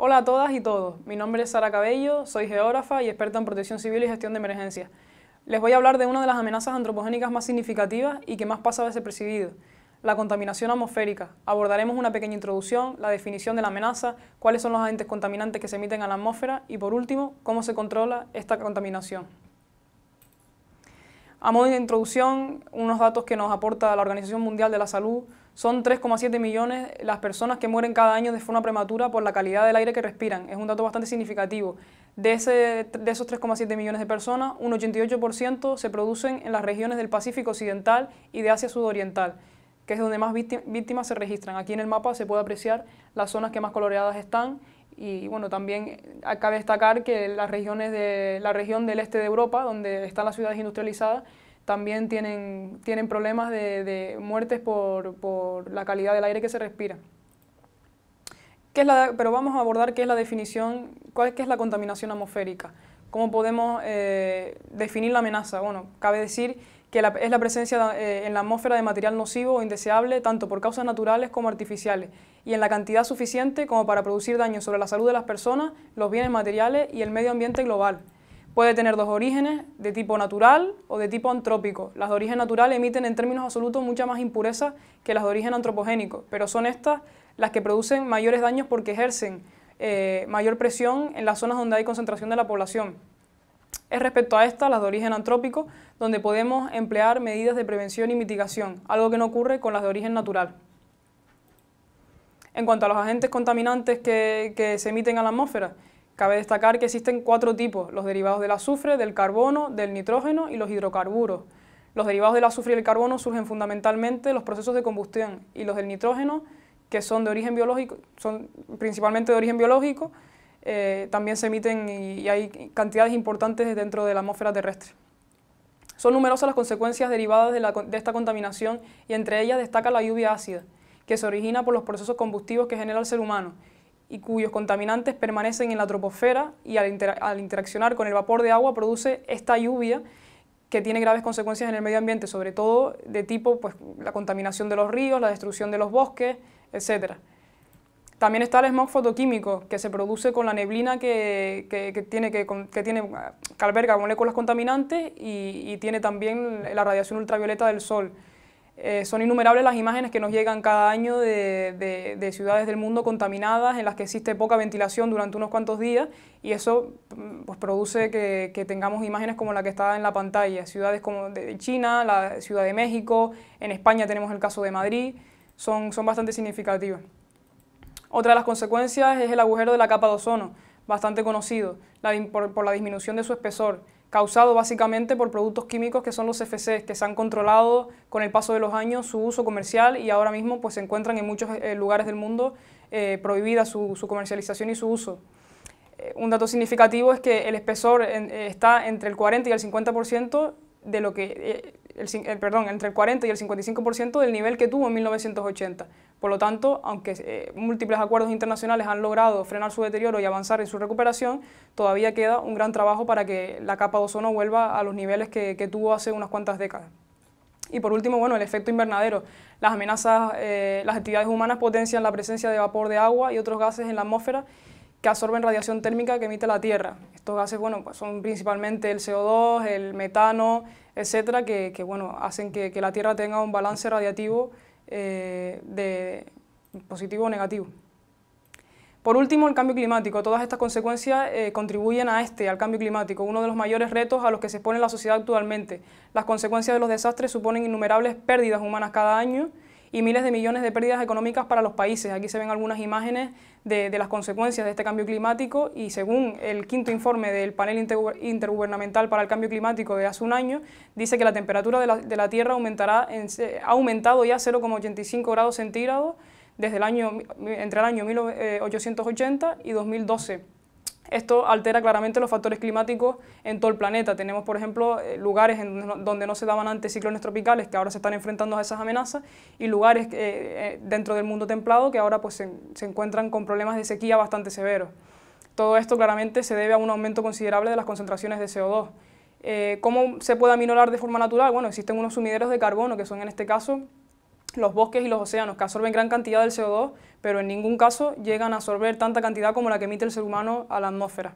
Hola a todas y todos, mi nombre es Sara Cabello, soy geógrafa y experta en protección civil y gestión de emergencias. Les voy a hablar de una de las amenazas antropogénicas más significativas y que más pasa percibido, la contaminación atmosférica. Abordaremos una pequeña introducción, la definición de la amenaza, cuáles son los agentes contaminantes que se emiten a la atmósfera y por último, cómo se controla esta contaminación. A modo de introducción, unos datos que nos aporta la Organización Mundial de la Salud son 3,7 millones las personas que mueren cada año de forma prematura por la calidad del aire que respiran. Es un dato bastante significativo. De, esos 3,7 millones de personas, un 88% se producen en las regiones del Pacífico Occidental y de Asia Sudoriental, que es donde más víctimas se registran. Aquí en el mapa se puede apreciar las zonas que más coloreadas están y bueno, también eh, cabe destacar que las regiones de la región del este de Europa, donde están las ciudades industrializadas, también tienen, tienen problemas de, muertes por, la calidad del aire que se respira. pero vamos a abordar qué es la definición, cuál, es la contaminación atmosférica. ¿Cómo podemos eh, definir la amenaza? Bueno, cabe decir que es la presencia eh, en la atmósfera de material nocivo o indeseable, tanto por causas naturales como artificiales, y en la cantidad suficiente como para producir daño sobre la salud de las personas, los bienes materiales y el medio ambiente global puede tener dos orígenes, de tipo natural o de tipo antrópico. Las de origen natural emiten en términos absolutos mucha más impureza que las de origen antropogénico, pero son estas las que producen mayores daños porque ejercen eh, mayor presión en las zonas donde hay concentración de la población. Es respecto a estas, las de origen antrópico, donde podemos emplear medidas de prevención y mitigación, algo que no ocurre con las de origen natural. En cuanto a los agentes contaminantes que se emiten a la atmósfera, Cabe destacar que existen cuatro tipos, los derivados del azufre, del carbono, del nitrógeno y los hidrocarburos. Los derivados del azufre y el carbono surgen fundamentalmente de los procesos de combustión y los del nitrógeno, que son de origen biológico, son principalmente de origen biológico, eh, también se emiten y, hay cantidades importantes dentro de la atmósfera terrestre. Son numerosas las consecuencias derivadas de, esta contaminación y entre ellas destaca la lluvia ácida, que se origina por los procesos combustivos que genera el ser humano y cuyos contaminantes permanecen en la troposfera y al, interaccionar con el vapor de agua produce esta lluvia que tiene graves consecuencias en el medio ambiente, sobre todo de tipo pues, la contaminación de los ríos, la destrucción de los bosques, etc. También está el smog fotoquímico, que se produce con la neblina que, que, tiene, que, alberga moléculas contaminantes y tiene también la radiación ultravioleta del sol. Eh, son innumerables las imágenes que nos llegan cada año de, ciudades del mundo contaminadas en las que existe poca ventilación durante unos cuantos días y eso mm, pues, produce que, tengamos imágenes como la que está en la pantalla. Ciudades como de China, la Ciudad de México, en España tenemos el caso de Madrid, son, son bastante significativas. Otra de las consecuencias es el agujero de la capa de ozono, bastante conocido, por la disminución de su espesor causado básicamente por productos químicos que son los CFCs, que se han controlado con el paso de los años su uso comercial y ahora mismo pues, se encuentran en muchos eh, lugares del mundo eh, prohibida su, comercialización y su uso. Eh, un dato significativo es que el espesor está entre el 40 y el 50% de lo que eh, perdón, entre el 40 y el 55% del nivel que tuvo en 1980. Por lo tanto, aunque eh, múltiples acuerdos internacionales han logrado frenar su deterioro y avanzar en su recuperación, todavía queda un gran trabajo para que la capa de ozono vuelva a los niveles que, tuvo hace unas cuantas décadas. Y por último, bueno, el efecto invernadero. Las amenazas, eh, las actividades humanas potencian la presencia de vapor de agua y otros gases en la atmósfera que absorben radiación térmica que emite la Tierra. Estos gases bueno, pues son principalmente el CO2, el metano, etcétera, que, bueno, hacen que, la Tierra tenga un balance radiativo eh, de positivo o negativo. Por último, el cambio climático. Todas estas consecuencias eh, contribuyen a este, al cambio climático, uno de los mayores retos a los que se expone la sociedad actualmente. Las consecuencias de los desastres suponen innumerables pérdidas humanas cada año, y miles de millones de pérdidas económicas para los países. Aquí se ven algunas imágenes de, las consecuencias de este cambio climático y según el quinto informe del panel intergubernamental para el cambio climático de hace un año, dice que la temperatura de la, Tierra aumentará ha aumentado ya 0,85 grados centígrados desde el año, entre el año 1880 eh, y 2012 esto altera claramente los factores climáticos en todo el planeta. Tenemos, por ejemplo, eh, lugares donde, no, se daban antes ciclones tropicales que ahora se están enfrentando a esas amenazas y lugares eh, eh, dentro del mundo templado que ahora pues, se, encuentran con problemas de sequía bastante severos. Todo esto claramente se debe a un aumento considerable de las concentraciones de CO2. ¿Cómo se puede aminorar de forma natural? Bueno, existen unos sumideros de carbono que son en este caso los bosques y los océanos, que absorben gran cantidad del CO2, pero en ningún caso llegan a absorber tanta cantidad como la que emite el ser humano a la atmósfera.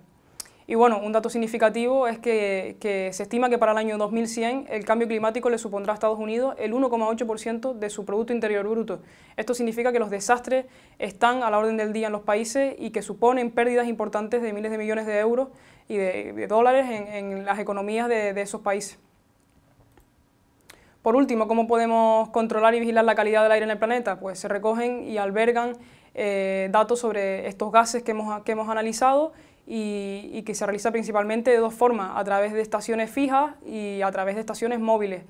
Y bueno, un dato significativo es que, se estima que para el año 2100 el cambio climático le supondrá a Estados Unidos el 1,8% de su Producto Interior Bruto. Esto significa que los desastres están a la orden del día en los países y que suponen pérdidas importantes de miles de millones de euros y de, dólares en, las economías de esos países. Por último, ¿cómo podemos controlar y vigilar la calidad del aire en el planeta? Pues se recogen y albergan eh, datos sobre estos gases que hemos, que hemos analizado y, que se realiza principalmente de dos formas, a través de estaciones fijas y a través de estaciones móviles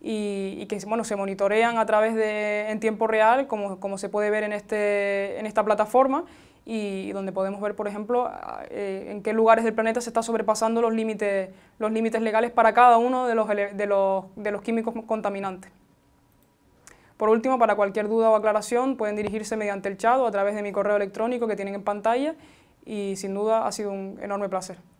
y, que bueno, se monitorean a través de, en tiempo real, como, se puede ver en, este, en esta plataforma, y donde podemos ver, por ejemplo, eh, en qué lugares del planeta se está sobrepasando los límites, los límites legales para cada uno de los, de, los, de los químicos contaminantes. Por último, para cualquier duda o aclaración pueden dirigirse mediante el chat o a través de mi correo electrónico que tienen en pantalla y sin duda ha sido un enorme placer.